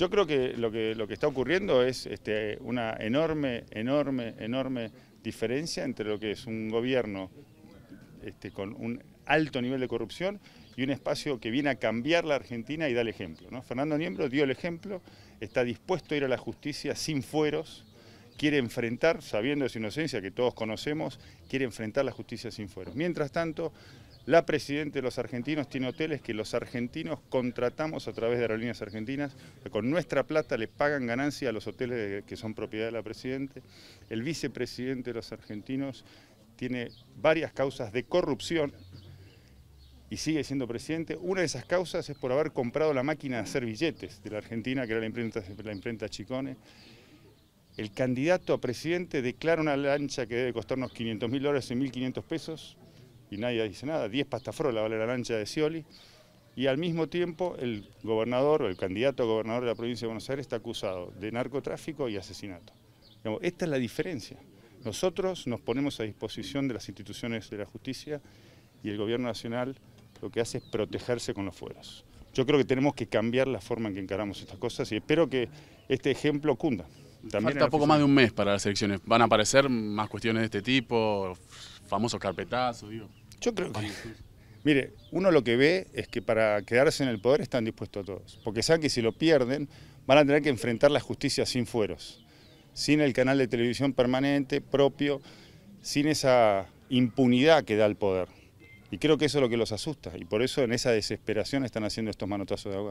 Yo creo que lo que, está ocurriendo es este, una enorme, enorme, enorme diferencia entre lo que es un gobierno este, con un alto nivel de corrupción y un espacio que viene a cambiar la Argentina y da el ejemplo. Fernando Niembro dio el ejemplo, está dispuesto a ir a la justicia sin fueros, quiere enfrentar, sabiendo de su inocencia que todos conocemos, quiere enfrentar la justicia sin fueros. Mientras tanto, la Presidente de los Argentinos tiene hoteles que los argentinos contratamos a través de aerolíneas argentinas, con nuestra plata le pagan ganancia a los hoteles que son propiedad de la Presidenta. El Vicepresidente de los Argentinos tiene varias causas de corrupción y sigue siendo presidente. Una de esas causas es por haber comprado la máquina de hacer billetes de la Argentina, que era la imprenta, la imprenta Chicone. El candidato a presidente declara una lancha que debe costarnos 500 mil dólares en 1.500 pesos y nadie dice nada, 10 la vale la lancha de Scioli, y al mismo tiempo el gobernador, el candidato a gobernador de la provincia de Buenos Aires está acusado de narcotráfico y asesinato. esta es la diferencia. Nosotros nos ponemos a disposición de las instituciones de la justicia y el gobierno nacional lo que hace es protegerse con los fueros. Yo creo que tenemos que cambiar la forma en que encaramos estas cosas y espero que este ejemplo cunda. Falta poco más de un mes para las elecciones. Van a aparecer más cuestiones de este tipo, famosos carpetazos, Yo creo que... Mire, uno lo que ve es que para quedarse en el poder están dispuestos a todos, porque saben que si lo pierden van a tener que enfrentar la justicia sin fueros, sin el canal de televisión permanente propio, sin esa impunidad que da el poder. Y creo que eso es lo que los asusta, y por eso en esa desesperación están haciendo estos manotazos de abogado.